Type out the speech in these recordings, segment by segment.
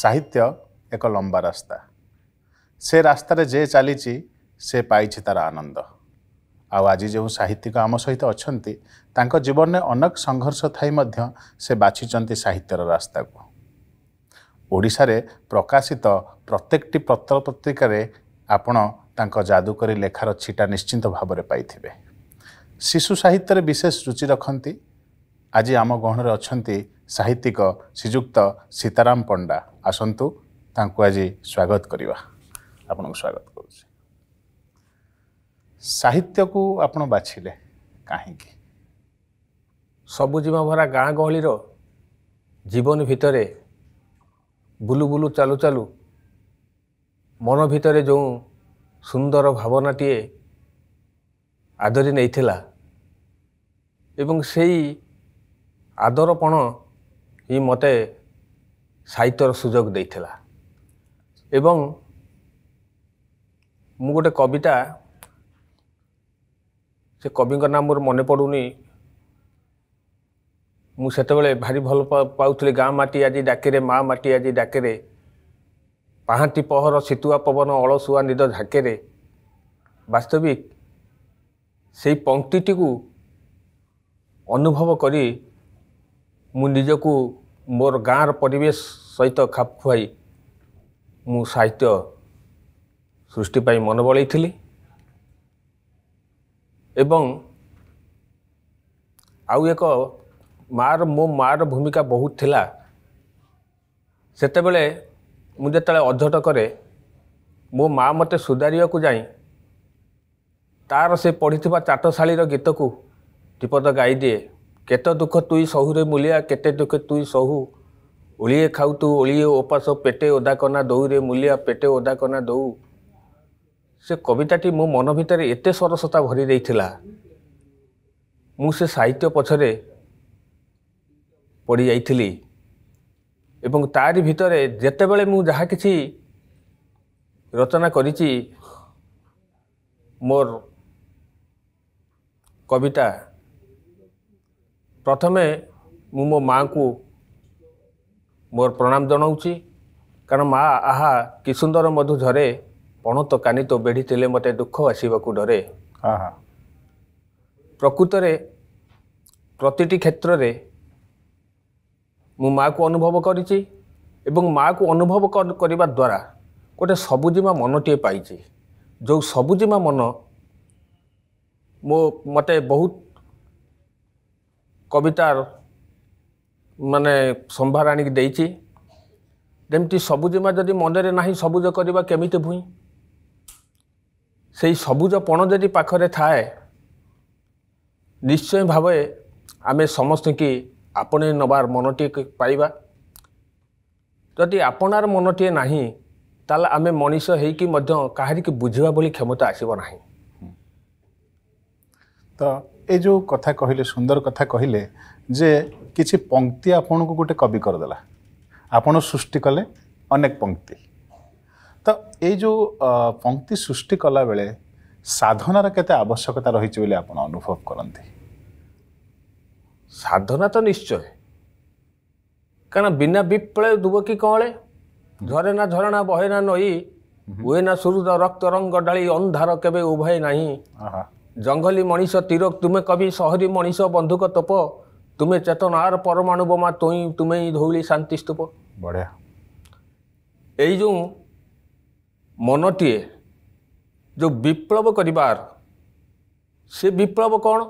ସାହିତ୍ୟ ଏକ ଲମ୍ବା ରାସ୍ତା ସେ ରାସ୍ତାରେ ଯେ ଚାଲିଛି ସେ ପାଇଛି ତା'ର ଆନନ୍ଦ ଆଉ ଆଜି ଯେଉଁ ସାହିତ୍ୟିକ ଆମ ସହିତ ଅଛନ୍ତି ତାଙ୍କ ଜୀବନରେ ଅନେକ ସଂଘର୍ଷ ଥାଇ ମଧ୍ୟ ସେ ବାଛିଛନ୍ତି ସାହିତ୍ୟର ରାସ୍ତାକୁ ଓଡ଼ିଶାରେ ପ୍ରକାଶିତ ପ୍ରତ୍ୟେକଟି ପତ୍ର ପତ୍ରିକାରେ ଆପଣ ତାଙ୍କ ଯାଦୁକରୀ ଲେଖାର ଛିଟା ନିଶ୍ଚିନ୍ତ ଭାବରେ ପାଇଥିବେ ଶିଶୁ ସାହିତ୍ୟରେ ବିଶେଷ ରୁଚି ରଖନ୍ତି ଆଜି ଆମ ଗହଣରେ ଅଛନ୍ତି ସାହିତ୍ୟିକ ଶ୍ରୀଯୁକ୍ତ ସୀତାରାମ ପଣ୍ଡା ଆସନ୍ତୁ ତାଙ୍କୁ ଆଜି ସ୍ୱାଗତ କରିବା ଆପଣଙ୍କୁ ସ୍ୱାଗତ କରୁଛି ସାହିତ୍ୟକୁ ଆପଣ ବାଛିଲେ କାହିଁକି ସବୁ ଜୀବଭରା ଗାଁ ଗହଳିର ଜୀବନ ଭିତରେ ବୁଲୁ ବୁଲୁ ଚାଲୁ ଚାଲୁ ମନ ଭିତରେ ଯେଉଁ ସୁନ୍ଦର ଭାବନାଟିଏ ଆଦରି ନେଇଥିଲା ଏବଂ ସେଇ ଆଦରପଣ ଇ ମୋତେ ସାହିତ୍ୟର ସୁଯୋଗ ଦେଇଥିଲା ଏବଂ ମୁଁ ଗୋଟେ କବିତା ସେ କବିଙ୍କ ନାଁ ମୋର ମନେ ପଡ଼ୁନି ମୁଁ ସେତେବେଳେ ଭାରି ଭଲ ପାଉଥିଲି ଗାଁ ମାଟି ଆଜି ଡାକେରେ ମା ମାଟି ଆଜି ଡାକେରେ ପାହାନ୍ତି ପହର ଶୀତୁଆ ପବନ ଅଳସୁଆ ନିଦ ଝାକେରେ ବାସ୍ତବିକ ସେଇ ପଙ୍କ୍ତିଟିକୁ ଅନୁଭବ କରି ମୁଁ ନିଜକୁ ମୋର ଗାଁର ପରିବେଶ ସହିତ ଖାପ ଖୁଆଇ ମୁଁ ସାହିତ୍ୟ ସୃଷ୍ଟି ପାଇଁ ମନ ବଳେଇଥିଲି ଏବଂ ଆଉ ଏକ ମାଆର ମୋ ମା'ର ଭୂମିକା ବହୁତ ଥିଲା ସେତେବେଳେ ମୁଁ ଯେତେବେଳେ ଅଧଟ କରେ ମୋ ମାଆ ମୋତେ ସୁଧାରିବାକୁ ଯାଇ ତା'ର ସେ ପଢ଼ିଥିବା ଚାଟଶାଳୀର ଗୀତକୁ ଟିପଦ ଗାଇଦିଏ କେତେ ଦୁଃଖ ତୁଇ ସହୁରେ ମୂଲିଆ କେତେ ଦୁଃଖ ତୁଇ ସହୁ ଓଳିଏ ଖାଉଥୁ ଓଳିଏ ଓପାସ ପେଟେ ଓଦା କନା ଦଉରେ ମୂଲିଆ ପେଟେ ଓଦା କନା ଦଉ ସେ କବିତାଟି ମୋ ମନ ଭିତରେ ଏତେ ସରସତା ଭରି ଦେଇଥିଲା ମୁଁ ସେ ସାହିତ୍ୟ ପଛରେ ପଡ଼ିଯାଇଥିଲି ଏବଂ ତାରି ଭିତରେ ଯେତେବେଳେ ମୁଁ ଯାହା କିଛି ରଚନା କରିଛି ମୋର କବିତା ପ୍ରଥମେ ମୁଁ ମୋ ମାଆଙ୍କୁ ମୋର ପ୍ରଣାମ ଜଣାଉଛି କାରଣ ମା ଆହା କି ସୁନ୍ଦର ମଧୁ ଝରେ ପଣତ କାନିତ ବେଢ଼ିଥିଲେ ମୋତେ ଦୁଃଖ ଆସିବାକୁ ଡରେ ପ୍ରକୃତରେ ପ୍ରତିଟି କ୍ଷେତ୍ରରେ ମୁଁ ମାଆକୁ ଅନୁଭବ କରିଛି ଏବଂ ମାଆକୁ ଅନୁଭବ କରିବା ଦ୍ୱାରା ଗୋଟେ ସବୁଜିମା ମନଟିଏ ପାଇଛି ଯେଉଁ ସବୁଜିମା ମନ ମୋ ମୋତେ ବହୁତ কবিতার মানে সম্ভার আনিকি ଦେଇଛି ଯେମିତି ସବୁଜିମା ଯଦି ମନରେ ନାହିଁ ସବୁଜ କରିବା କେମିତି ଭୁଇଁ ସେଇ ସବୁଜ ପଣ ଯଦି ପାଖରେ ଥାଏ ନିଶ୍ଚୟ ଭାବେ ଆମେ ସମସ୍ତଙ୍କୁ ଆପଣେଇ ନେବାର ମନଟିଏ ପାଇବା ଯଦି ଆପଣାର ମନଟିଏ ନାହିଁ ତାହେଲେ ଆମେ ମଣିଷ ହେଇକି ମଧ୍ୟ କାହାରିକି ବୁଝିବା ଭଳି କ୍ଷମତା ଆସିବ ନାହିଁ ତ ଏ ଯେଉଁ କଥା କହିଲେ ସୁନ୍ଦର କଥା କହିଲେ ଯେ କିଛି ପଙ୍କ୍ତି ଆପଣଙ୍କୁ ଗୋଟେ କବି କରିଦେଲା ଆପଣ ସୃଷ୍ଟି କଲେ ଅନେକ ପଙ୍କ୍ତି ତ ଏଇ ଯେଉଁ ପଙ୍କ୍ତି ସୃଷ୍ଟି କଲାବେଳେ ସାଧନାର କେତେ ଆବଶ୍ୟକତା ରହିଛି ବୋଲି ଆପଣ ଅନୁଭବ କରନ୍ତି ସାଧନା ତ ନିଶ୍ଚୟ କାରଣ ବିନା ବିପ୍ଳୟ ଦୁବକି କଅଁଳେ ଝରେ ନା ଝରଣା ବହେ ନା ନଈ ହୁଏ ନା ସୁରୁଦ ରକ୍ତ ରଙ୍ଗ ଡାଳି ଅନ୍ଧାର କେବେ ଉଭୟ ନାହିଁ ଜଙ୍ଗଲୀ ମଣିଷ ତୀର ତୁମେ କବି ସହରୀ ମଣିଷ ବନ୍ଧୁକ ତୋପ ତୁମେ ଚେତନ ଆର ପରମାଣୁ ବୋମା ତୁଇଁ ତୁମେ ଧଉଳି ଶାନ୍ତି ସ୍ତୁପ ବଢ଼ିଆ ଏଇ ଯେଉଁ ମନଟିଏ ଯେଉଁ ବିପ୍ଳବ କରିବାର ସେ ବିପ୍ଳବ କ'ଣ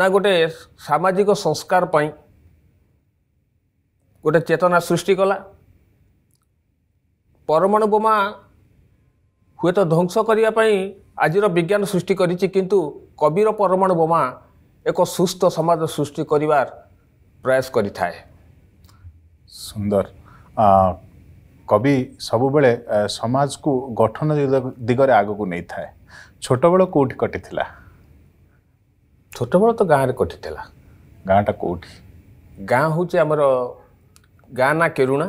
ନା ଗୋଟେ ସାମାଜିକ ସଂସ୍କାର ପାଇଁ ଗୋଟେ ଚେତନା ସୃଷ୍ଟି କଲା ପରମାଣୁ ବୋମା ହୁଏତ ଧ୍ୱଂସ କରିବା ପାଇଁ ଆଜିର ବିଜ୍ଞାନ ସୃଷ୍ଟି କରିଛି କିନ୍ତୁ କବିର ପରମାଣୁ ବୋମା ଏକ ସୁସ୍ଥ ସମାଜ ସୃଷ୍ଟି କରିବାର ପ୍ରୟାସ କରିଥାଏ ସୁନ୍ଦର କବି ସବୁବେଳେ ସମାଜକୁ ଗଠନ ଦିଗରେ ଆଗକୁ ନେଇଥାଏ ଛୋଟବେଳ କେଉଁଠି କଟିଥିଲା ଛୋଟବେଳ ତ ଗାଁରେ କଟିଥିଲା ଗାଁଟା କେଉଁଠି ଗାଁ ହେଉଛି ଆମର ଗାଁ ନା କେରୁଣା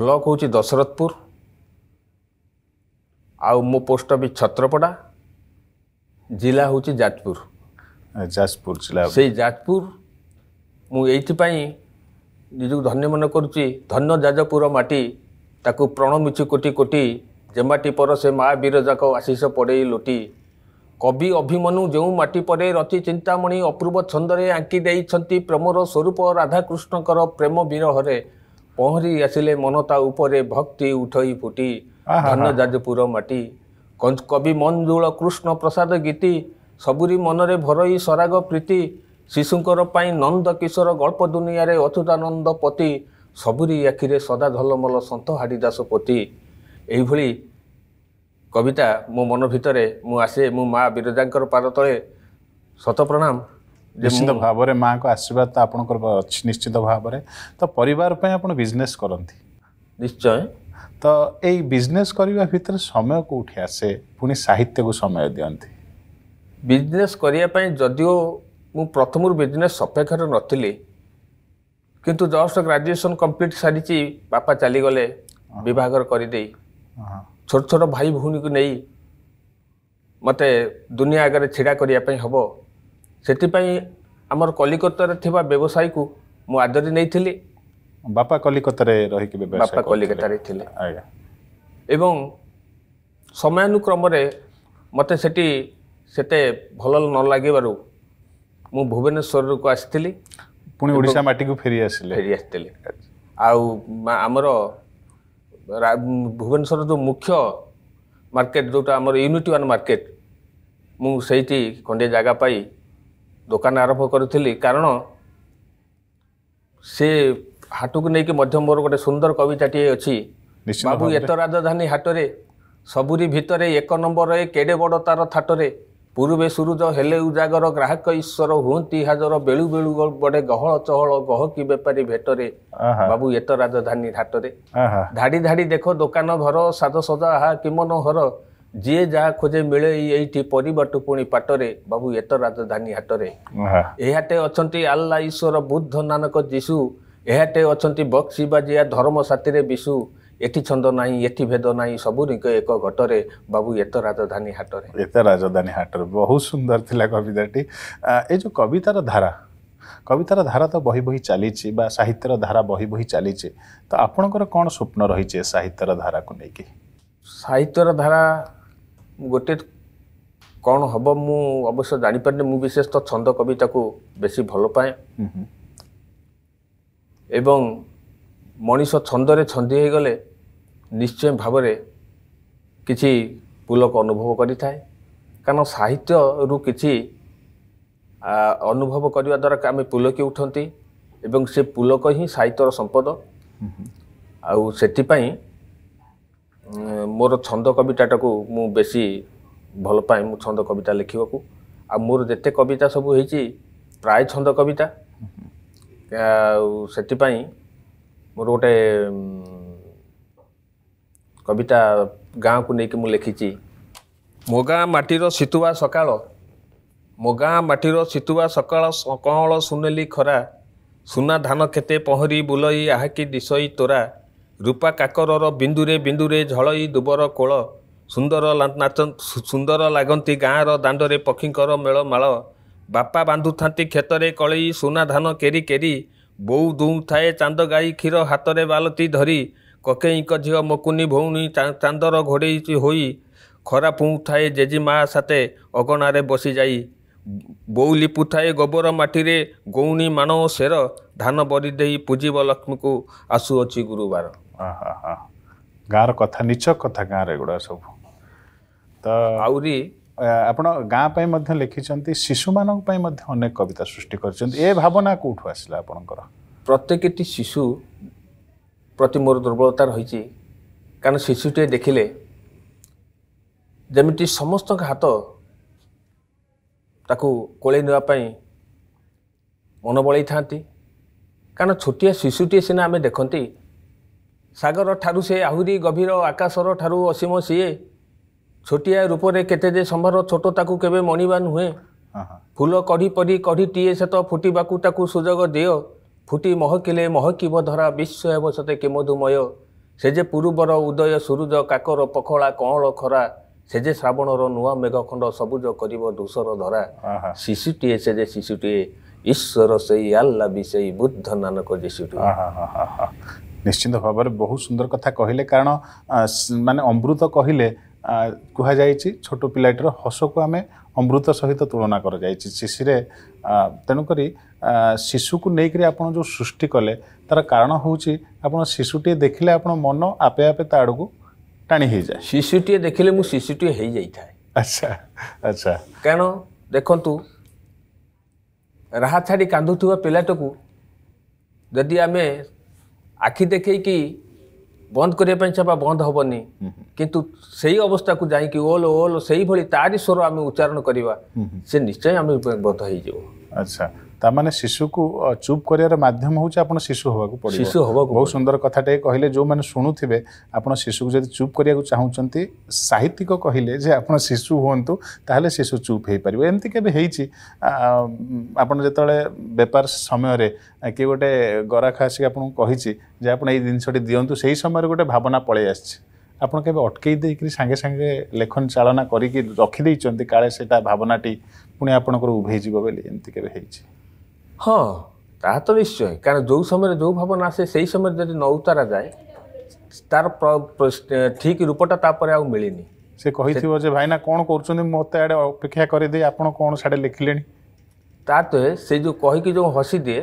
ବ୍ଲକ୍ ହେଉଛି ଦଶରଥପୁର ଆଉ ମୋ ପୋଷ୍ଟ ଅଫିସ୍ ଛତ୍ରପଡ଼ା ଜିଲ୍ଲା ହେଉଛି ଯାଜପୁର ଯାଜପୁର ଜିଲ୍ଲା ସେଇ ଯାଜପୁର ମୁଁ ଏଇଥିପାଇଁ ନିଜକୁ ଧନ୍ୟ ମନେ କରୁଛି ଧନ୍ୟ ଯାଜପୁର ମାଟି ତାକୁ ପ୍ରଣମିଛି କୋଟି କୋଟି ଜେମାଟି ପର ସେ ମା ବିରଜାକ ଆଶିଷ ପଡ଼େଇ ଲୋଟି କବି ଅଭିମନ୍ୟୁ ଯେଉଁ ମାଟି ପରେ ରଚି ଚିନ୍ତାମଣି ଅପୂର୍ବ ଛନ୍ଦରେ ଆଙ୍କି ଦେଇଛନ୍ତି ପ୍ରେମର ସ୍ୱରୂପ ରାଧାକୃଷ୍ଣଙ୍କର ପ୍ରେମ ବିରହରେ ପହଁରି ଆସିଲେ ମନତା ଉପରେ ଭକ୍ତି ଉଠଇ ଫୁଟି ଧନ୍ୟ ଯାଜପୁର ମାଟି କବି ମଞ୍ଜୁଳ କୃଷ୍ଣ ପ୍ରସାଦ ଗୀତି ସବୁରି ମନରେ ଭରଇ ସରାଗ ପ୍ରୀତି ଶିଶୁଙ୍କର ପାଇଁ ନନ୍ଦ କିଶୋର ଗଳ୍ପ ଦୁନିଆରେ ଅଚ୍ୟୁତାନନ୍ଦ ପତି ସବୁରି ଆଖିରେ ସଦା ଝଲମଲ ସନ୍ଥ ହାଡ଼ିଦାସ ପତି ଏହିଭଳି କବିତା ମୋ ମନ ଭିତରେ ମୁଁ ଆସେ ମୁଁ ମା ବିରଜାଙ୍କର ପାଦ ତଳେ ସତ ପ୍ରଣାମ ନିଶ୍ଚିତ ଭାବରେ ମାଆଙ୍କ ଆଶୀର୍ବାଦ ତ ଆପଣଙ୍କର ଅଛି ନିଶ୍ଚିତ ଭାବରେ ତ ପରିବାର ପାଇଁ ଆପଣ ବିଜନେସ୍ କରନ୍ତି ନିଶ୍ଚୟ ତ ଏଇ ବିଜନେସ୍ କରିବା ଭିତରେ ସମୟ କେଉଁଠି ଆସେ ପୁଣି ସାହିତ୍ୟକୁ ସମୟ ଦିଅନ୍ତି ବିଜନେସ୍ କରିବା ପାଇଁ ଯଦିଓ ମୁଁ ପ୍ରଥମରୁ ବିଜନେସ୍ ସପେକ୍ଷରେ ନଥିଲି କିନ୍ତୁ ଜଷ୍ଟ ଗ୍ରାଜୁଏସନ୍ କମ୍ପ୍ଲିଟ୍ ସାରିଛି ବାପା ଚାଲିଗଲେ ବିଭାଘର କରିଦେଇ ଛୋଟ ଛୋଟ ଭାଇ ଭଉଣୀକୁ ନେଇ ମୋତେ ଦୁନିଆ ଆଗରେ ଛିଡ଼ା କରିବା ପାଇଁ ହେବ ସେଥିପାଇଁ ଆମର କଲିକତାରେ ଥିବା ବ୍ୟବସାୟୀକୁ ମୁଁ ଆଦରି ନେଇଥିଲି ବାପା କଲିକତାରେ ରହିକି ବାପା କଲିକତାରେ ଥିଲେ ଆଜ୍ଞା ଏବଂ ସମୟାନୁକ୍ରମରେ ମୋତେ ସେଠି ସେତେ ଭଲ ନ ଲାଗିବାରୁ ମୁଁ ଭୁବନେଶ୍ୱରକୁ ଆସିଥିଲି ପୁଣି ଓଡ଼ିଶା ମାଟିକୁ ଫେରି ଆସିଲେ ଫେରି ଆସିଥିଲେ ଆଉ ଆମର ଭୁବନେଶ୍ୱର ଯେଉଁ ମୁଖ୍ୟ ମାର୍କେଟ ଯେଉଁଟା ଆମର ୟୁନିଟି ୱାନ୍ ମାର୍କେଟ ମୁଁ ସେଇଠି ଖଣ୍ଡିଆ ଜାଗା ପାଇ ଦୋକାନ ଆରମ୍ଭ କରିଥିଲି କାରଣ ସେ ହାଟକୁ ନେଇକି ମଧ୍ୟ ମୋର ଗୋଟେ ସୁନ୍ଦର କବିତାଟିଏ ଅଛି ବାବୁ ଏତ ରାଜଧାନୀ ହାଟରେ ସବୁରି ଭିତରେ ଏକ ନମ୍ବର ଏ କେଡ଼େ ବଡ଼ ତାର ଥାଟରେ ପୂର୍ବେ ସୁରୁଜ ହେଲେ ଉଜାଗର ଗ୍ରାହକ ଈଶ୍ୱର ହୁଅନ୍ତି ହାଜର ବେଳୁ ବେଳୁ ବଡ଼େ ଗହଳ ଚହଳ ଗହକି ବେପାରୀ ଭେଟରେ ବାବୁ ଏତ ରାଜଧାନୀ ହାଟରେ ଧାଡ଼ି ଧାଡ଼ି ଦେଖ ଦୋକାନ ଘର ସାଜସଜା ହା କିମନ ଘର ଯିଏ ଯାହା ଖୋଜେ ମିଳେ ଏଇଠି ପରିବାଟୁ ପୁଣି ପାଟରେ ବାବୁ ଏତ ରାଜଧାନୀ ହାଟରେ ଏହାଟେ ଅଛନ୍ତି ଆଲ୍ଲା ଈଶ୍ୱର ବୁଦ୍ଧ ନାନକ ଯୀଶୁ ଏହାଟେ ଅଛନ୍ତି ବକ୍ସିବାଜିଆ ଧର୍ମ ସାଥିରେ ବିଶୁ ଏଠି ଛନ୍ଦ ନାହିଁ ଏଠି ଭେଦ ନାହିଁ ସବୁରିଙ୍କ ଏକ ଘଟରେ ବାବୁ ଏତ ରାଜଧାନୀ ହାଟରେ ଏତ ରାଜଧାନୀ ହାଟରେ ବହୁତ ସୁନ୍ଦର ଥିଲା କବିତାଟି ଏ ଯେଉଁ କବିତାର ଧାରା କବିତାର ଧାରା ତ ବହି ବହି ଚାଲିଛି ବା ସାହିତ୍ୟର ଧାରା ବହି ବହି ଚାଲିଛି ତ ଆପଣଙ୍କର କ'ଣ ସ୍ୱପ୍ନ ରହିଛି ଏ ସାହିତ୍ୟର ଧାରାକୁ ନେଇକି ସାହିତ୍ୟର ଧାରା ଗୋଟେ କ'ଣ ହେବ ମୁଁ ଅବଶ୍ୟ ଜାଣିପାରିନି ମୁଁ ବିଶେଷତଃ ଛନ୍ଦ କବିତାକୁ ବେଶୀ ଭଲ ପାଏ ଏବଂ ମଣିଷ ଛନ୍ଦରେ ଛନ୍ଦି ହୋଇଗଲେ ନିଶ୍ଚୟ ଭାବରେ କିଛି ପୁଲକ ଅନୁଭବ କରିଥାଏ କାରଣ ସାହିତ୍ୟରୁ କିଛି ଅନୁଭବ କରିବା ଦ୍ୱାରା ଆମେ ପୁଲକି ଉଠନ୍ତି ଏବଂ ସେ ପୁଲକ ହିଁ ସାହିତ୍ୟର ସମ୍ପଦ ଆଉ ସେଥିପାଇଁ ମୋର ଛନ୍ଦ କବିତାଟାକୁ ମୁଁ ବେଶୀ ଭଲ ପାଏ ମୁଁ ଛନ୍ଦ କବିତା ଲେଖିବାକୁ ଆଉ ମୋର ଯେତେ କବିତା ସବୁ ହେଇଛି ପ୍ରାୟ ଛନ୍ଦ କବିତା ଆଉ ସେଥିପାଇଁ ମୋର ଗୋଟେ କବିତା ଗାଁକୁ ନେଇକି ମୁଁ ଲେଖିଛି ମୋ ଗାଁ ମାଟିର ଶୀତୁଆ ସକାଳ ମୋ ଗାଁ ମାଟିର ଶୀତୁଆ ସକାଳ କଅଁଳ ସୁନେଲି ଖରା ସୁନା ଧାନ କ୍ଷେତେ ପହଁରି ବୁଲଇ ଆହାକି ଦିଶଇ ତୋରା ରୂପା କାକରର ବିନ୍ଦୁରେ ବିନ୍ଦୁରେ ଝଳଇ ଦୁବର କୋଳ ସୁନ୍ଦର ନାଚ ସୁନ୍ଦର ଲାଗନ୍ତି ଗାଁର ଦାଣ୍ଡରେ ପକ୍ଷୀଙ୍କର ମେଳମାଳ ବାପା ବାନ୍ଧୁଥାନ୍ତି କ୍ଷେତରେ କଳେଇ ସୁନା ଧାନ କେରି କେରି ବୋଉ ଦୁଉଁଥାଏ ଚାନ୍ଦ ଗାଈ କ୍ଷୀର ହାତରେ ବାଲତି ଧରି କକେଇଙ୍କ ଝିଅ ମକୁନି ଭଉଣୀ ଚାନ୍ଦର ଘୋଡ଼େଇ ହୋଇ ଖରା ପୁଉଁଥାଏ ଜେଜି ମା ସାଥେ ଅଗଣାରେ ବସିଯାଇ ବୋଉ ଲିପୁଥାଏ ଗୋବର ମାଟିରେ ଗଉଣୀ ମାଣ ଓ ସେର ଧାନ ବରି ଦେଇ ପୂଜିବ ଲକ୍ଷ୍ମୀକୁ ଆସୁଅଛି ଗୁରୁବାର ଗାଁର କଥା ନିଚ କଥା ଗାଁରେ ଏଗୁଡ଼ା ସବୁ ତ ଆହୁରି ଆପଣ ଗାଁ ପାଇଁ ମଧ୍ୟ ଲେଖିଛନ୍ତି ଶିଶୁମାନଙ୍କ ପାଇଁ ମଧ୍ୟ ଅନେକ କବିତା ସୃଷ୍ଟି କରିଛନ୍ତି ଏ ଭାବନା କେଉଁଠୁ ଆସିଲା ଆପଣଙ୍କର ପ୍ରତ୍ୟେକଟି ଶିଶୁ ପ୍ରତି ମୋର ଦୁର୍ବଳତା ରହିଛି କାରଣ ଶିଶୁଟିଏ ଦେଖିଲେ ଯେମିତି ସମସ୍ତଙ୍କ ହାତ ତାକୁ କୋଳେଇ ନେବା ପାଇଁ ମନ ମନବଳେଇଥାନ୍ତି କାରଣ ଛୋଟିଆ ଶିଶୁଟିଏ ସିନା ଆମେ ଦେଖନ୍ତି ସାଗର ଠାରୁ ସେ ଆହୁରି ଗଭୀର ଆକାଶର ଠାରୁ ଅସୀମ ସିଏ ଛୋଟିଆ ରୂପରେ କେତେ ଯେ ସମ୍ଭାର ଛୋଟ ତାକୁ କେବେ ମଣିବା ନୁହେଁ ଫୁଲ କଢ଼ି ପରି କଢ଼ିଟିଏ ସେତ ଫୁଟିବାକୁ ତାକୁ ସୁଯୋଗ ଦିଅ ଫୁଟି ମହକିଲେ ମହକିବ ଧରା ବିଶ୍ୱ ହେବ ସତେ କେମଧୁମୟ ସେ ଯେ ପୂର୍ବର ଉଦୟ ସୂରୁଜ କାକର ପଖଳା କଅଁଳ ଖରା ସେ ଯେ ଶ୍ରାବଣର ନୂଆ ମେଘ ଖଣ୍ଡ ସବୁଜ କରିବ ଦୋଷର ଧରା ଶିଶୁଟିଏ ସେ ଯେ ଶିଶୁଟିଏ ଈଶ୍ୱର ସେଇ ଆଲ୍ଲା ବି ସେଇ ବୁଦ୍ଧ ନାନକ ଯୀଶୁଟିଏ ନିଶ୍ଚିନ୍ତ ଭାବରେ ବହୁତ ସୁନ୍ଦର କଥା କହିଲେ କାରଣ ମାନେ ଅମୃତ କହିଲେ କୁହାଯାଇଛି ଛୋଟ ପିଲାଟିର ହସକୁ ଆମେ ଅମୃତ ସହିତ ତୁଳନା କରାଯାଇଛି ଶିଶିରେ ତେଣୁକରି ଶିଶୁକୁ ନେଇକରି ଆପଣ ଯେଉଁ ସୃଷ୍ଟି କଲେ ତା'ର କାରଣ ହେଉଛି ଆପଣ ଶିଶୁଟିଏ ଦେଖିଲେ ଆପଣ ମନ ଆପେ ଆପେ ତା ଆଡ଼କୁ ଟାଣି ହେଇଯାଏ ଶିଶୁଟିଏ ଦେଖିଲେ ମୁଁ ଶିଶୁଟିଏ ହେଇଯାଇଥାଏ ଆଚ୍ଛା ଆଚ୍ଛା କାରଣ ଦେଖନ୍ତୁ ରାହା ଛାଡ଼ି କାନ୍ଦୁଥିବା ପିଲାଟାକୁ ଯଦି ଆମେ ଆଖି ଦେଖେଇକି ବନ୍ଦ କରିବା ପାଇଁ ଚାପା ବନ୍ଦ ହେବନି କିନ୍ତୁ ସେଇ ଅବସ୍ଥାକୁ ଯାଇକି ଓଲ ଓଲ ସେଇଭଳି ତାରି ସ୍ୱର ଆମେ ଉଚ୍ଚାରଣ କରିବା ସେ ନିଶ୍ଚୟ ଆମେ ବନ୍ଦ ହେଇଯିବ ଆଚ୍ଛା ତାମାନେ ଶିଶୁକୁ ଚୁପ୍ କରିବାର ମାଧ୍ୟମ ହେଉଛି ଆପଣ ଶିଶୁ ହେବାକୁ ପଡ଼ିବ ଶିଶୁ ହେବାକୁ ବହୁତ ସୁନ୍ଦର କଥାଟେ କହିଲେ ଯେଉଁମାନେ ଶୁଣୁଥିବେ ଆପଣ ଶିଶୁକୁ ଯଦି ଚୁପ୍ କରିବାକୁ ଚାହୁଁଛନ୍ତି ସାହିତ୍ୟିକ କହିଲେ ଯେ ଆପଣ ଶିଶୁ ହୁଅନ୍ତୁ ତାହେଲେ ଶିଶୁ ଚୁପ୍ ହେଇପାରିବ ଏମିତି କେବେ ହେଇଛି ଆପଣ ଯେତେବେଳେ ବେପାର ସମୟରେ କିଏ ଗୋଟେ ଗରାଖ ଆସିକି ଆପଣଙ୍କୁ କହିଛି ଯେ ଆପଣ ଏଇ ଜିନିଷଟି ଦିଅନ୍ତୁ ସେଇ ସମୟରେ ଗୋଟେ ଭାବନା ପଳେଇ ଆସିଛି ଆପଣ କେବେ ଅଟକେଇ ଦେଇକରି ସାଙ୍ଗେ ସାଙ୍ଗେ ଲେଖନ ଚାଳନା କରିକି ରଖିଦେଇଛନ୍ତି କାଳେ ସେଇଟା ଭାବନାଟି ପୁଣି ଆପଣଙ୍କର ଉଭେଇଯିବ ବୋଲି ଏମିତି କେବେ ହେଇଛି ହଁ ତାହା ତ ନିଶ୍ଚୟ କାରଣ ଯେଉଁ ସମୟରେ ଯେଉଁ ଭାବନା ଆସେ ସେଇ ସମୟରେ ଯଦି ନ ଉତାରା ଯାଏ ତାର ଠିକ୍ ରୂପଟା ତାପରେ ଆଉ ମିଳିନି ସେ କହିଥିବ ଯେ ଭାଇନା କ'ଣ କରୁଛନ୍ତି ମୋତେ ଆଡ଼େ ଅପେକ୍ଷା କରିଦେଇ ଆପଣ କ'ଣ ସାଡ଼େ ଲେଖିଲେଣି ତା ତୋହେ ସେ ଯେଉଁ କହିକି ଯେଉଁ ହସିଦିଏ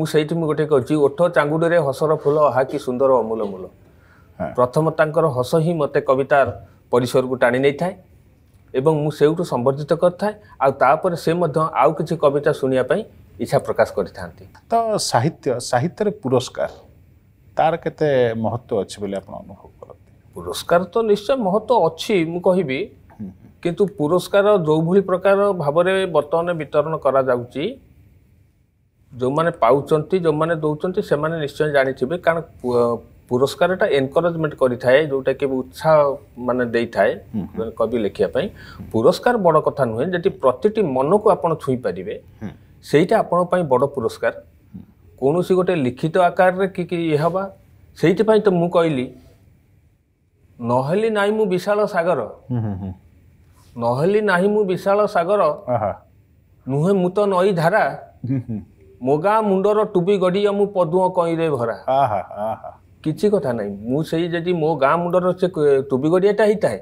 ମୁଁ ସେଇଠି ମୁଁ ଗୋଟେ କହୁଛି ଓଠ ଚାଙ୍ଗୁଡ଼ିରେ ହସର ଫୁଲ ଅହାକି ସୁନ୍ଦର ଅମୂଲ ମୂଲ ପ୍ରଥମ ତାଙ୍କର ହସ ହିଁ ମୋତେ କବିତା ପରିସରକୁ ଟାଣି ନେଇଥାଏ ଏବଂ ମୁଁ ସେଇଠୁ ସମ୍ବର୍ଦ୍ଧିତ କରିଥାଏ ଆଉ ତାପରେ ସେ ମଧ୍ୟ ଆଉ କିଛି କବିତା ଶୁଣିବା ପାଇଁ ଇଚ୍ଛା ପ୍ରକାଶ କରିଥାନ୍ତି ତ ସାହିତ୍ୟ ସାହିତ୍ୟରେ ପୁରସ୍କାର ତାର କେତେ ମହତ୍ଵ ଅଛି ବୋଲି ଆପଣ ଅନୁଭବ କରନ୍ତି ପୁରସ୍କାର ତ ନିଶ୍ଚୟ ମହତ୍ଵ ଅଛି ମୁଁ କହିବି କିନ୍ତୁ ପୁରସ୍କାର ଯେଉଁଭଳି ପ୍ରକାର ଭାବରେ ବର୍ତ୍ତମାନ ବିତରଣ କରାଯାଉଛି ଯେଉଁମାନେ ପାଉଛନ୍ତି ଯେଉଁମାନେ ଦେଉଛନ୍ତି ସେମାନେ ନିଶ୍ଚୟ ଜାଣିଥିବେ କାରଣ ପୁରସ୍କାରଟା ଏନକରେଜମେଣ୍ଟ କରିଥାଏ ଯେଉଁଟାକି ଉତ୍ସାହ ମାନେ ଦେଇଥାଏ କବି ଲେଖିବା ପାଇଁ ପୁରସ୍କାର ବଡ଼ କଥା ନୁହେଁ ଯଦି ପ୍ରତିଟି ମନକୁ ଆପଣ ଛୁଇଁପାରିବେ ସେଇଟା ଆପଣଙ୍କ ପାଇଁ ବଡ଼ ପୁରସ୍କାର କୌଣସି ଗୋଟେ ଲିଖିତ ଆକାରରେ କି କି ଇଏ ହେବା ସେଇଥିପାଇଁ ତ ମୁଁ କହିଲି ନହେଲି ନାହିଁ ମୁଁ ବିଶାଳ ସାଗର ନହେଲି ନାହିଁ ମୁଁ ବିଶାଳ ସାଗର ନୁହେଁ ମୁଁ ତ ନଈ ଧାରା ମୋ ଗାଁ ମୁଣ୍ଡର ଟୁବି ଗଡ଼ିଅ ମୁଁ ପଦୁଅ କଇଁରେ ଭରା କିଛି କଥା ନାହିଁ ମୁଁ ସେଇ ଯଦି ମୋ ଗାଁ ମୁଣ୍ଡର ସେ ଟୁବି ଗଡ଼ିଆଟା ହେଇଥାଏ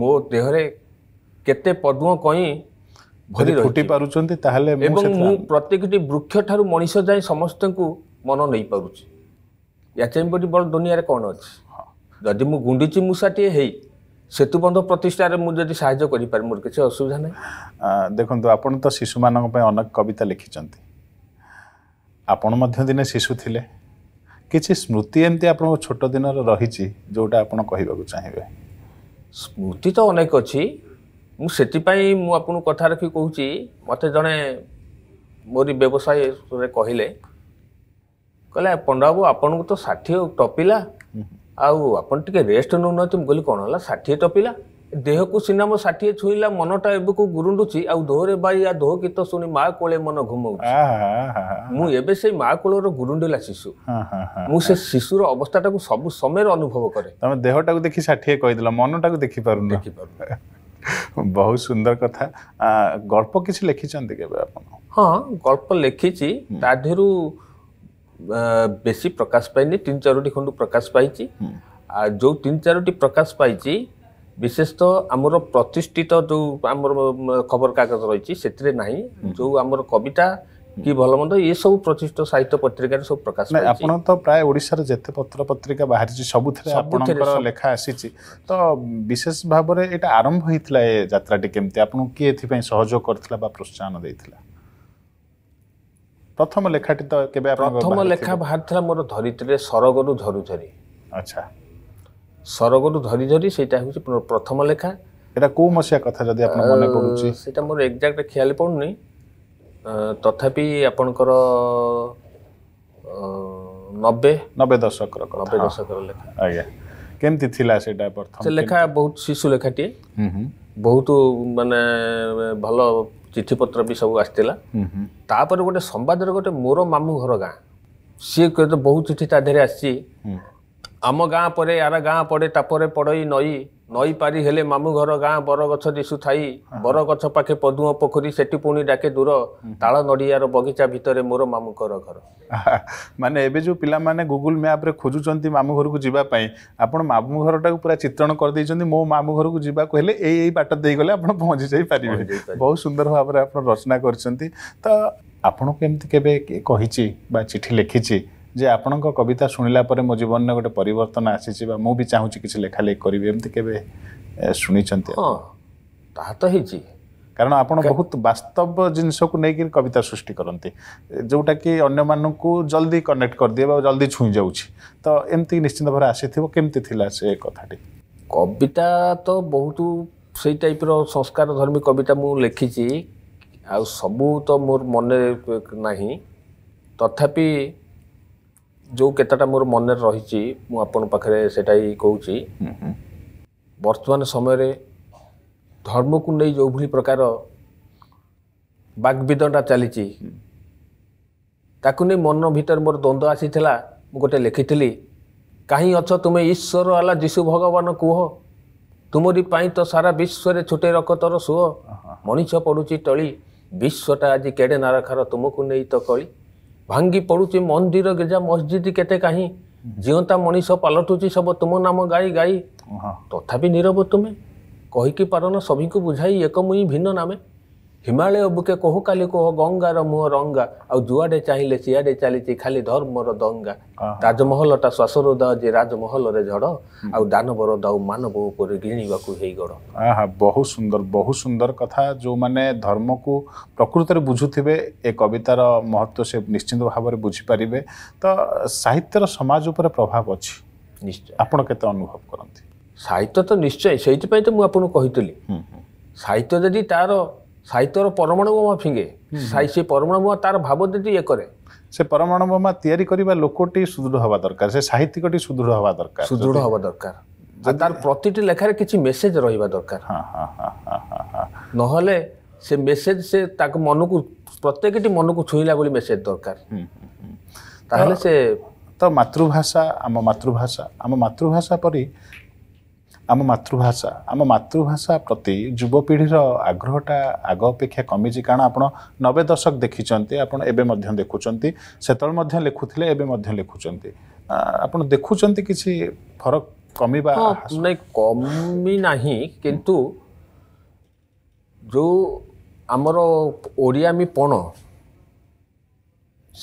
ମୋ ଦେହରେ କେତେ ପଦୁଅ କଇଁ ଯଦି ଫୁଟି ପାରୁଛନ୍ତି ତାହେଲେ ଏବଂ ମୁଁ ପ୍ରତ୍ୟେକଟି ବୃକ୍ଷ ଠାରୁ ମଣିଷ ଯାଏଁ ସମସ୍ତଙ୍କୁ ମନ ନେଇପାରୁଛି ୟା ଚାହିଁପରି ବଡ଼ ଦୁନିଆରେ କ'ଣ ଅଛି ଯଦି ମୁଁ ଗୁଣ୍ଡିଚି ମୂଷାଟିଏ ହେଇ ସେତୁବନ୍ଧ ପ୍ରତିଷ୍ଠାରେ ମୁଁ ଯଦି ସାହାଯ୍ୟ କରିପାରେ ମୋର କିଛି ଅସୁବିଧା ନାହିଁ ଦେଖନ୍ତୁ ଆପଣ ତ ଶିଶୁମାନଙ୍କ ପାଇଁ ଅନେକ କବିତା ଲେଖିଛନ୍ତି ଆପଣ ମଧ୍ୟ ଦିନେ ଶିଶୁ ଥିଲେ କିଛି ସ୍ମୃତି ଏମିତି ଆପଣଙ୍କ ଛୋଟ ଦିନର ରହିଛି ଯେଉଁଟା ଆପଣ କହିବାକୁ ଚାହିଁବେ ସ୍ମୃତି ତ ଅନେକ ଅଛି ମୁଁ ସେଥିପାଇଁ ମୁଁ ଆପଣଙ୍କୁ କଥା ରଖି କହୁଛି ମୋତେ ଜଣେ ମୋରି ବ୍ୟବସାୟରେ କହିଲେ କହିଲେ ପଣ୍ଡାବାବୁ ଆପଣଙ୍କୁ ତ ଷାଠିଏ ଟପିଲା ଆଉ ଆପଣ ଟିକେ ରେଷ୍ଟ ନେଉନାହାନ୍ତି ମୁଁ କହିଲି କ'ଣ ହେଲା ଷାଠିଏ ଟପିଲା ଦେହକୁ ସିନା ମୋ ଷାଠିଏ ଛୁଇଁଲା ମନଟା ଏବେକୁ ଗୁରୁଣ୍ଡୁଛି ଆଉ ଦୋହରେ ବାଇ ଆ ଧୋ ଗୀତ ଶୁଣି ମା କୋଳେ ମନ ଘୁମଉଛି ମୁଁ ଏବେ ସେଇ ମା କୋଳର ଗୁରୁଣ୍ଡିଲା ଶିଶୁ ମୁଁ ସେ ଶିଶୁର ଅବସ୍ଥାଟାକୁ ସବୁ ସମୟରେ ଅନୁଭବ କରେ ତମେ ଦେହଟାକୁ ଦେଖି ଷାଠିଏ କହିଦେଲ ମନଟାକୁ ଦେଖିପାରୁ ଦେଖିପାରୁ ବହୁତ ସୁନ୍ଦର କଥା ଗଳ୍ପ କିଛି ଲେଖିଛନ୍ତି କେବେ ଆପଣ ହଁ ଗଳ୍ପ ଲେଖିଛି ତା ଦେହରୁ ବେଶୀ ପ୍ରକାଶ ପାଇନି ତିନି ଚାରୋଟି ଖଣ୍ଡୁ ପ୍ରକାଶ ପାଇଛି ଆଉ ଯେଉଁ ତିନି ଚାରୋଟି ପ୍ରକାଶ ପାଇଛି ବିଶେଷତଃ ଆମର ପ୍ରତିଷ୍ଠିତ ଯେଉଁ ଆମର ଖବରକାଗଜ ରହିଛି ସେଥିରେ ନାହିଁ ଯେଉଁ ଆମର କବିତା କି ଭଲ ମନ୍ଦ ଏସବୁ ପ୍ରତିଷ୍ଠିତ ସାହିତ୍ୟ ପତ୍ରିକାରେ ସବୁ ପ୍ରକାଶ ଆପଣ ତ ପ୍ରାୟ ଓଡ଼ିଶାର ଯେତେ ପତ୍ର ପତ୍ରିକା ବାହାରିଛି ସବୁଥିରେ ଆପଣଙ୍କର ଲେଖା ଆସିଛି ତ ବିଶେଷ ଭାବରେ ଏଇଟା ଆରମ୍ଭ ହେଇଥିଲା ଏ ଯାତ୍ରାଟି କେମିତି ଆପଣଙ୍କୁ କିଏ ଏଥିପାଇଁ ସହଯୋଗ କରିଥିଲା ବା ପ୍ରୋତ୍ସାହନ ଦେଇଥିଲା ପ୍ରଥମ ଲେଖାଟି ତ କେବେ ପ୍ରଥମ ଲେଖା ବାହାରିଥିଲା ମୋର ଧରିତ୍ରୀରେ ସରଗରୁ ଧରୁ ଧରି ଆଚ୍ଛା ସରଗରୁ ଧରି ଧରି ସେଇଟା ହେଉଛି ପ୍ରଥମ ଲେଖା এটা কেউ মশিয়া কথা যদি আপনার মনে পড়ুছে সেটা মোর এক্সাক্ট খেয়াল ପଡ଼ୁନି ତଥାପି ଆପଣଙ୍କର ନବେ ନବେ ଦଶକର ନବେ ଦଶକର ଲେଖା ଆଜ୍ଞା କେମିତି ଥିଲା ସେଇଟା ପ୍ରଥମ ସେ ଲେଖା ବହୁତ ଶିଶୁ ଲେଖାଟିଏ ବହୁତ ମାନେ ଭଲ ଚିଠିପତ୍ର ବି ସବୁ ଆସିଥିଲା ତାପରେ ଗୋଟେ ସମ୍ବାଦରେ ଗୋଟେ ମୋର ମାମୁଁ ଘର ଗାଁ ସିଏ ବହୁତ ଚିଠି ତା ଦେହରେ ଆସିଛି ଆମ ଗାଁ ପରେ ଆର ଗାଁ ପଡ଼େ ତାପରେ ପଡ଼ଇ ନଈ ନଈ ପାରି ହେଲେ ମାମୁଁ ଘର ଗାଁ ବରଗଛ ଦିଶୁ ଥାଇ ବରଗଛ ପାଖେ ପଦୁମ ପୋଖରୀ ସେଠି ପୁଣି ଡାକେ ଦୂର ତାଳ ନଡ଼ିଆର ବଗିଚା ଭିତରେ ମୋର ମାମୁଁଙ୍କର ଘର ମାନେ ଏବେ ଯେଉଁ ପିଲାମାନେ ଗୁଗୁଲ ମ୍ୟାପ୍ରେ ଖୋଜୁଛନ୍ତି ମାମୁଁ ଘରକୁ ଯିବା ପାଇଁ ଆପଣ ମାମୁଁ ଘରଟାକୁ ପୁରା ଚିତ୍ରଣ କରିଦେଇଛନ୍ତି ମୋ ମାମୁଁ ଘରକୁ ଯିବାକୁ ହେଲେ ଏଇ ଏଇ ବାଟ ଦେଇଗଲେ ଆପଣ ପହଞ୍ଚି ଯାଇପାରିବେ ବହୁତ ସୁନ୍ଦର ଭାବରେ ଆପଣ ରଚନା କରିଛନ୍ତି ତ ଆପଣଙ୍କୁ ଏମିତି କେବେ କିଏ କହିଛି ବା ଚିଠି ଲେଖିଛି ଯେ ଆପଣଙ୍କ କବିତା ଶୁଣିଲା ପରେ ମୋ ଜୀବନରେ ଗୋଟେ ପରିବର୍ତ୍ତନ ଆସିଛି ବା ମୁଁ ବି ଚାହୁଁଛି କିଛି ଲେଖାଲେଖି କରିବି ଏମିତି କେବେ ଶୁଣିଛନ୍ତି ହଁ ତାହା ତ ହେଇଛି କାରଣ ଆପଣ ବହୁତ ବାସ୍ତବ ଜିନିଷକୁ ନେଇକି କବିତା ସୃଷ୍ଟି କରନ୍ତି ଯେଉଁଟାକି ଅନ୍ୟମାନଙ୍କୁ ଜଲ୍ଦି କନେକ୍ଟ କରିଦିଏ ବା ଜଲ୍ଦି ଛୁଇଁ ଯାଉଛି ତ ଏମିତି ନିଶ୍ଚିନ୍ତ ଭାବରେ ଆସିଥିବ କେମିତି ଥିଲା ସେ କଥାଟି କବିତା ତ ବହୁତ ସେଇ ଟାଇପ୍ର ସଂସ୍କାର ଧର୍ମୀ କବିତା ମୁଁ ଲେଖିଛି ଆଉ ସବୁ ତ ମୋର ମନେ ନାହିଁ ତଥାପି ଯେଉଁ କେତେଟା ମୋର ମନରେ ରହିଛି ମୁଁ ଆପଣଙ୍କ ପାଖରେ ସେଇଟା ହିଁ କହୁଛି ବର୍ତ୍ତମାନ ସମୟରେ ଧର୍ମକୁ ନେଇ ଯେଉଁଭଳି ପ୍ରକାର ବାଗ୍ବିଦଣ୍ଡା ଚାଲିଛି ତାକୁ ନେଇ ମନ ଭିତରେ ମୋର ଦ୍ୱନ୍ଦ୍ୱ ଆସିଥିଲା ମୁଁ ଗୋଟେ ଲେଖିଥିଲି କାହିଁ ଅଛ ତୁମେ ଈଶ୍ୱର ଆଲା ଯୀଶୁ ଭଗବାନ କୁହ ତୁମରି ପାଇଁ ତ ସାରା ବିଶ୍ୱରେ ଛୁଟେଇ ରକତର ସୁଅ ମଣିଷ ପଡ଼ୁଛି ତଳି ବିଶ୍ୱଟା ଆଜି କେଡ଼େ ନାରଖାର ତୁମକୁ ନେଇ ତ କଳି ଭାଙ୍ଗି ପଡ଼ୁଛି ମନ୍ଦିର ଗେଜା ମସଜିଦ କେତେ କାହିଁ ଜିଅନ୍ତା ମଣିଷ ପାଲଟୁଛି ସବୁ ତୁମ ନାମ ଗାଇ ଗାଇ ତଥାପି ନିରବ ତୁମେ କହିକି ପାରନ ସଭିଙ୍କୁ ବୁଝାଇ ଏକ ମୁଇଁ ଭିନ୍ନ ନାମେ ହିମାଳୟ ବୁକେ କହୁ କାଲି କହ ଗଙ୍ଗାର ମୁହଁ ରଙ୍ଗା ଆଉ ଯୁଆଡ଼େ ଚାହିଁଲେ ସିଆଡ଼େ ଚାଲିଛି ଖାଲି ଧର୍ମର ଦଙ୍ଗା ତାଜମହଲଟା ଶ୍ୱାସରୁଦ୍ଧ ଯେ ରାଜମହଲରେ ଝଡ଼ ଆଉ ଦାନବର ଦାଉ ମାନବ ଉପରେ ଗିଣିବାକୁ ହେଇଗଡ଼ ଆହା ବହୁତ ସୁନ୍ଦର ବହୁତ ସୁନ୍ଦର କଥା ଯେଉଁମାନେ ଧର୍ମକୁ ପ୍ରକୃତରେ ବୁଝୁଥିବେ ଏ କବିତାର ମହତ୍ଵ ସେ ନିଶ୍ଚିନ୍ତ ଭାବରେ ବୁଝିପାରିବେ ତ ସାହିତ୍ୟର ସମାଜ ଉପରେ ପ୍ରଭାବ ଅଛି ନିଶ୍ଚୟ ଆପଣ କେତେ ଅନୁଭବ କରନ୍ତି ସାହିତ୍ୟ ତ ନିଶ୍ଚୟ ସେଇଥିପାଇଁ ତ ମୁଁ ଆପଣଙ୍କୁ କହିଥିଲି ସାହିତ୍ୟ ଯଦି ତାର ସାହିତ୍ୟର ପରମାଣୁ ବୋମା ଫିଙ୍ଗେ ସେ ପରମାଣୁ ବୋମା ତାର ଭାବଦୀଟି ଇଏ କରେ ସେ ପରମାଣୁ ବୋମା ତିଆରି କରିବା ଲୋକଟି ସୁଦୃଢ଼ ହେବା ଦରକାର ସେ ସାହିତ୍ୟିକଟି ସୁଦୃଢ଼ ହେବା ଦରକାର ସୁଦୃଢ଼ ହେବା ଦରକାର ତାର ପ୍ରତିଟି ଲେଖାରେ କିଛି ମେସେଜ ରହିବା ଦରକାର ନହେଲେ ସେ ମେସେଜ ସେ ତାଙ୍କ ମନକୁ ପ୍ରତ୍ୟେକଟି ମନକୁ ଛୁଇଁଲା ଭଳି ମେସେଜ ଦରକାର ତାହେଲେ ସେ ତ ମାତୃଭାଷା ଆମ ମାତୃଭାଷା ଆମ ମାତୃଭାଷା ପରି ଆମ ମାତୃଭାଷା ଆମ ମାତୃଭାଷା ପ୍ରତି ଯୁବପିଢ଼ିର ଆଗ୍ରହଟା ଆଗ ଅପେକ୍ଷା କମିଛି କାରଣ ଆପଣ ନବେ ଦଶକ ଦେଖିଛନ୍ତି ଆପଣ ଏବେ ମଧ୍ୟ ଦେଖୁଛନ୍ତି ସେତେବେଳେ ମଧ୍ୟ ଲେଖୁଥିଲେ ଏବେ ମଧ୍ୟ ଲେଖୁଛନ୍ତି ଆପଣ ଦେଖୁଛନ୍ତି କିଛି ଫରକ କମିବା ନାହିଁ କମି ନାହିଁ କିନ୍ତୁ ଯେଉଁ ଆମର ଓଡ଼ିଆ ଓଡ଼ିଆମି ପଣ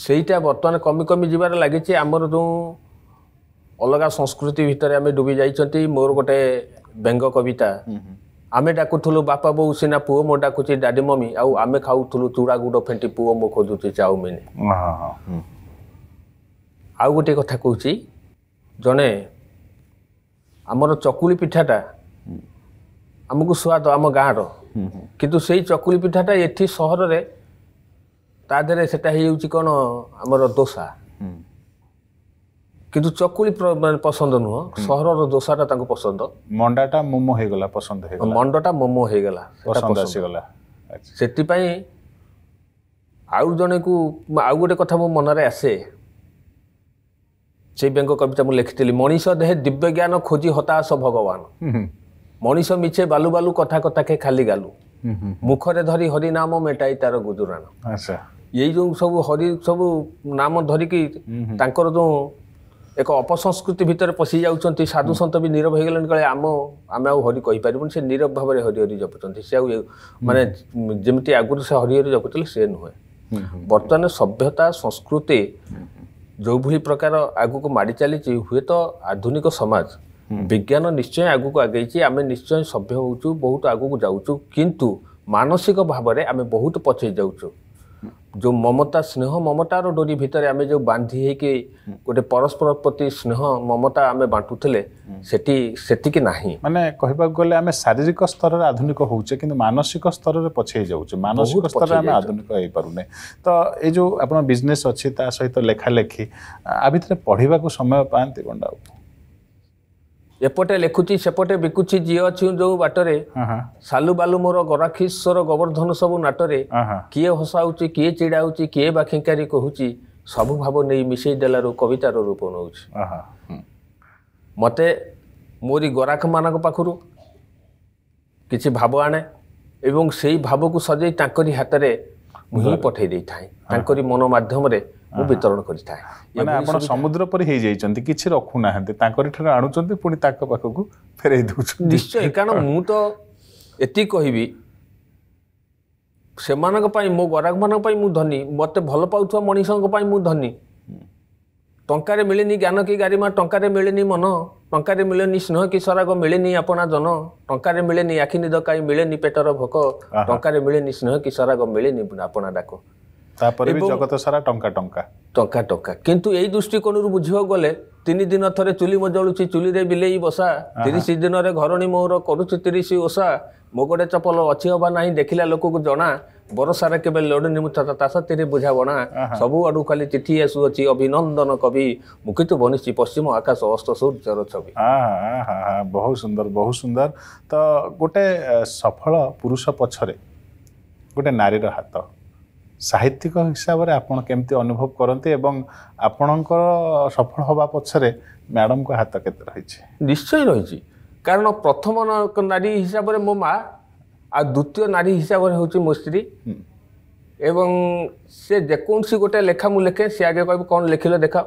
ସେଇଟା ବର୍ତ୍ତମାନ କମି କମି ଯିବାରେ ଲାଗିଛି ଆମର ଯେଉଁ ଅଲଗା ସଂସ୍କୃତି ଭିତରେ ଆମେ ଡୁବି ଯାଇଛନ୍ତି ମୋର ଗୋଟେ ବେଙ୍ଗ କବିତା ଆମେ ଡାକୁଥିଲୁ ବାପା ବୋଉ ସିନା ପୁଅ ମୋ ଡାକୁଛି ଡାଡି ମମି ଆଉ ଆମେ ଖାଉଥିଲୁ ଚୁଡ଼ା ଗୁଡ଼ ଫେଣ୍ଟି ପୁଅ ମୁଁ ଖୋଜୁଛି ଚାଉମିନ ଆଉ ଗୋଟିଏ କଥା କହୁଛି ଜଣେ ଆମର ଚକୁଳି ପିଠାଟା ଆମକୁ ସୁଆଦ ଆମ ଗାଁର କିନ୍ତୁ ସେଇ ଚକୁଳି ପିଠାଟା ଏଠି ସହରରେ ତା ଦେହରେ ସେଟା ହେଇଯାଉଛି କ'ଣ ଆମର ଦୋସା কিন্তু ଚକୁଳି ମାନେ ପସନ୍ଦ ନୁହଁ ସହରର ଦୋସାଟା ତାଙ୍କୁ ପସନ୍ଦ ମଣ୍ଡାଟା ମୋମୋ ହେଇଗଲା ପସନ୍ଦ ହେଇଗଲା ମଣ୍ଡଟା ମୋମୋ ହେଇଗଲା ପସନ୍ଦ ଆସିଗଲା ସେଥିପାଇଁ ଆଉ ଜଣେକୁ ଆଉ ଗୋଟେ କଥା ମୋ ମନରେ ଆସେ ସେଇ ବ୍ୟଙ୍ଗ କବିତା ମୁଁ ଲେଖିଥିଲି ମଣିଷ ଦେହେ ଦିବ୍ୟ ଜ୍ଞାନ ଖୋଜି ହତାଶ ଭଗବାନ ମଣିଷ ମିଛେ ବାଲୁ ବାଲୁ କଥା କଥାକେ ଖାଲି ଗାଲୁ ମୁଖରେ ଧରି ହରିନାମ ମେଟାଇ ତାର ଗୁଜୁରାଣ ଏଇ ଯେଉଁ ସବୁ ହରି ସବୁ ନାମ ଧରିକି ତାଙ୍କର ଯେଉଁ ଏକ ଅପସଂସ୍କୃତି ଭିତରେ ପଶି ଯାଉଛନ୍ତି ସାଧୁ ସନ୍ଥ ବି ନିରବ ହେଇଗଲେଣି କହିଲେ ଆମ ଆମେ ଆଉ ହରି କହିପାରିବୁନି ସେ ନିରବ ଭାବରେ ହରିହରି ଜପୁଛନ୍ତି ସେ ଆଉ ମାନେ ଯେମିତି ଆଗରୁ ସେ ହରିହରି ଜପୁଥିଲେ ସେ ନୁହେଁ ବର୍ତ୍ତମାନ ସଭ୍ୟତା ସଂସ୍କୃତି ଯେଉଁଭଳି ପ୍ରକାର ଆଗକୁ ମାଡ଼ି ଚାଲିଛି ହୁଏତ ଆଧୁନିକ ସମାଜ ବିଜ୍ଞାନ ନିଶ୍ଚୟ ଆଗକୁ ଆଗେଇଛି ଆମେ ନିଶ୍ଚୟ ସଭ୍ୟ ହେଉଛୁ ବହୁତ ଆଗକୁ ଯାଉଛୁ କିନ୍ତୁ ମାନସିକ ଭାବରେ ଆମେ ବହୁତ ପଛେଇ ଯାଉଛୁ ଯେଉଁ ମମତା ସ୍ନେହ ମମତାର ଡୋରି ଭିତରେ ଆମେ ଯେଉଁ ବାନ୍ଧି ହେଇକି ଗୋଟେ ପରସ୍ପର ପ୍ରତି ସ୍ନେହ ମମତା ଆମେ ବାଣ୍ଟୁଥିଲେ ସେଠି ସେତିକି ନାହିଁ ମାନେ କହିବାକୁ ଗଲେ ଆମେ ଶାରୀରିକ ସ୍ତରରେ ଆଧୁନିକ ହେଉଛେ କିନ୍ତୁ ମାନସିକ ସ୍ତରରେ ପଛେଇ ଯାଉଛେ ମାନସିକ ସ୍ତରରେ ଆମେ ଆଧୁନିକ ହେଇପାରୁନେ ତ ଏ ଯେଉଁ ଆପଣ ବିଜନେସ୍ ଅଛି ତା ସହିତ ଲେଖାଲେଖି ଆ ଭିତରେ ପଢ଼ିବାକୁ ସମୟ ପାଆନ୍ତି ଗଣ୍ଡା ଏପଟେ ଲେଖୁଛି ସେପଟେ ବିକୁଛି ଯିଏ ଅଛି ଯେଉଁ ବାଟରେ ସାଲୁ ବାଲୁ ମୋର ଗରାଖିଶ୍ୱର ଗୋବର୍ଦ୍ଧନ ସବୁ ନାଟରେ କିଏ ହସାଉଛି କିଏ ଚିଡ଼ା ହେଉଛି କିଏ ବାଖିଙ୍କାରୀ କହୁଛି ସବୁ ଭାବ ନେଇ ମିଶେଇ ଦେଲାରୁ କବିତାର ରୂପ ନେଉଛି ମୋତେ ମୋରି ଗରାଖମାନଙ୍କ ପାଖରୁ କିଛି ଭାବ ଆଣେ ଏବଂ ସେଇ ଭାବକୁ ସଜେଇ ତାଙ୍କରି ହାତରେ ମୁଁ ହିଁ ପଠେଇ ଦେଇଥାଏ ତାଙ୍କରି ମନ ମାଧ୍ୟମରେ ମୁଁ ବିତରଣ କରିଥାଏ ମାନେ ଆପଣ ସମୁଦ୍ର ପରି ହେଇଯାଇଛନ୍ତି କିଛି ରଖୁନାହାନ୍ତି ତାଙ୍କରି ଠାରୁ ଆଣୁଛନ୍ତି ପୁଣି ତାଙ୍କ ପାଖକୁ ଫେରାଇ ଦେଉଛନ୍ତି ନିଶ୍ଚୟ କାରଣ ମୁଁ ତ ଏତିକି କହିବି ସେମାନଙ୍କ ପାଇଁ ମୋ ଗରାକମାନଙ୍କ ପାଇଁ ମୁଁ ଧନୀ ମୋତେ ଭଲ ପାଉଥିବା ମଣିଷଙ୍କ ପାଇଁ ମୁଁ ଧନୀ ଟଙ୍କାରେ ମିଳେନି ଜ୍ଞାନ କି ଗାରିମା ଟଙ୍କାରେ ମିଳେନି ମନ ଟଙ୍କାରେ ମିଳେନି ସ୍ନେହ କି ସରାଗ ମିଳେନି ଆପଣା ଜନ ଟଙ୍କାରେ ମିଳେନି ଆଖି ନିଦ କାଇ ମିଳେନି ପେଟର ଭୋକ ଟଙ୍କାରେ ମିଳେନି ସ୍ନେହ କି ସରାଗ ମିଳେନି ଆପଣା ଡାକ ତାପରେ ବି ଜଗତ ସାରା ଟଙ୍କା ଟଙ୍କା ଟଙ୍କା ଟଙ୍କା କିନ୍ତୁ ଏଇ ଦୃଷ୍ଟିକୋଣରୁ ବୁଝିବାକୁ ଗଲେ ତିନି ଦିନ ଥରେ ଚୁଲି ମଜଳୁଛି ଚୁଲିରେ ବିଲେଇ ବସା ତିରିଶ ଦିନରେ ଘରଣୀ ମୋର କରୁଛି ତିରିଶ ଓଷା ଗୋଟେ ଚପଲ ଅଛି ହବା ନାହିଁ ଦେଖିଲା ଲୋକକୁ ଜଣା ବରସାରେ କେବେ ଲଡ଼ୁନି ମୁଁ ତା ସାଥିରେ ବୁଝାବଣା ସବୁଆଡ଼ୁ ଖାଲି ଚିଠି ଆସୁଅଛି ଅଭିନନ୍ଦନ କବି ମୁକିତ ବନିଛି ପଶ୍ଚିମ ଆକାଶ ଅସ୍ତ ସୂର୍ଯ୍ୟର ଛବି ବହୁତ ସୁନ୍ଦର ବହୁତ ସୁନ୍ଦର ତ ଗୋଟେ ସଫଳ ପୁରୁଷ ପଛରେ ଗୋଟେ ନାରୀର ହାତ ସାହିତ୍ୟିକ ହିସାବରେ ଆପଣ କେମିତି ଅନୁଭବ କରନ୍ତି ଏବଂ ଆପଣଙ୍କର ସଫଳ ହେବା ପଛରେ ମ୍ୟାଡ଼ାମଙ୍କ ହାତ କେତେ ରହିଛି ନିଶ୍ଚୟ ରହିଛି କାରଣ ପ୍ରଥମ ନାରୀ ହିସାବରେ ମୋ ମା ଆଉ ଦ୍ୱିତୀୟ ନାରୀ ହିସାବରେ ହେଉଛି ମୋ ସ୍ତ୍ରୀ ଏବଂ ସେ ଯେକୌଣସି ଗୋଟେ ଲେଖା ମୁଁ ଲେଖେ ସେ ଆଗେ କହିବ କ'ଣ ଲେଖିଲ ଦେଖାଅ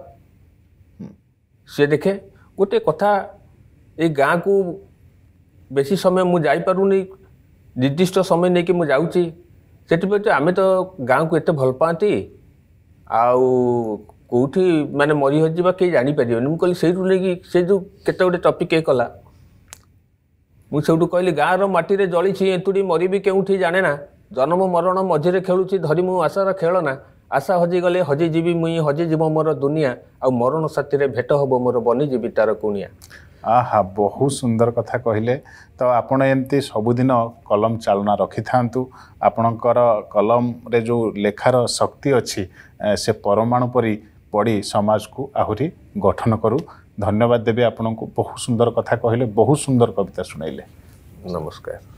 ସେ ଦେଖେ ଗୋଟେ କଥା ଏଇ ଗାଁକୁ ବେଶୀ ସମୟ ମୁଁ ଯାଇପାରୁନି ନିର୍ଦ୍ଦିଷ୍ଟ ସମୟ ନେଇକି ମୁଁ ଯାଉଛି ସେଥିପ୍ରତି ଆମେ ତ ଗାଁକୁ ଏତେ ଭଲ ପାଆନ୍ତି ଆଉ କେଉଁଠି ମାନେ ମରିହଜି ବା କେହି ଜାଣିପାରିବନି ମୁଁ କହିଲି ସେଇଠୁ ନେଇକି ସେ ଯେଉଁ କେତେ ଗୋଟେ ଟପିକ୍ ଏ କଲା ମୁଁ ସେଇଠୁ କହିଲି ଗାଁର ମାଟିରେ ଜଳିଛି ଏତୁଡ଼ି ମରିବି କେଉଁଠି ଜାଣେ ନା ଜନ୍ମ ମରଣ ମଝିରେ ଖେଳୁଛି ଧରି ମୁଁ ଆଶାର ଖେଳ ନା ଆଶା ହଜିଗଲେ ହଜିଯିବି ମୁଇଁ ହଜିଯିବ ମୋର ଦୁନିଆ ଆଉ ମରଣ ସାଥିରେ ଭେଟ ହେବ ମୋର ବନିଯିବି ତାର କୁଣିଆ ଆହା ବହୁତ ସୁନ୍ଦର କଥା କହିଲେ ତ ଆପଣ ଏମିତି ସବୁଦିନ କଲମ ଚାଳନା ରଖିଥାନ୍ତୁ ଆପଣଙ୍କର କଲମରେ ଯେଉଁ ଲେଖାର ଶକ୍ତି ଅଛି ସେ ପରମାଣୁ ପରି ପଡ଼ି ସମାଜକୁ ଆହୁରି ଗଠନ କରୁ ଧନ୍ୟବାଦ ଦେବୀ ଆପଣଙ୍କୁ ବହୁତ ସୁନ୍ଦର କଥା କହିଲେ ବହୁତ ସୁନ୍ଦର କବିତା ଶୁଣାଇଲେ ନମସ୍କାର